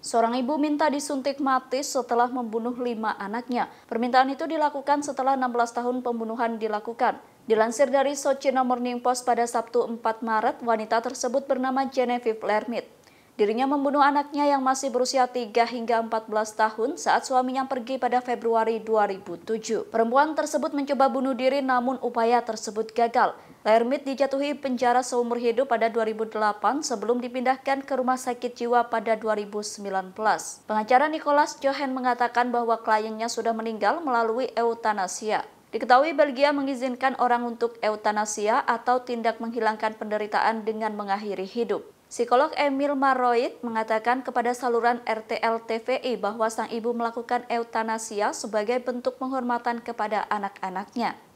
Seorang ibu minta disuntik mati setelah membunuh lima anaknya. Permintaan itu dilakukan setelah 16 tahun pembunuhan dilakukan. Dilansir dari Sochi Morning Post pada Sabtu 4 Maret, wanita tersebut bernama Genevieve Lermit. Dirinya membunuh anaknya yang masih berusia 3 hingga 14 tahun saat suaminya pergi pada Februari 2007. Perempuan tersebut mencoba bunuh diri namun upaya tersebut gagal. Lermit dijatuhi penjara seumur hidup pada 2008 sebelum dipindahkan ke rumah sakit jiwa pada 2019. Pengacara Nicholas Johan mengatakan bahwa kliennya sudah meninggal melalui eutanasia. Diketahui Belgia mengizinkan orang untuk eutanasia atau tindak menghilangkan penderitaan dengan mengakhiri hidup. Psikolog Emil Maroit mengatakan kepada saluran RTL TVI bahwa sang ibu melakukan eutanasia sebagai bentuk penghormatan kepada anak-anaknya.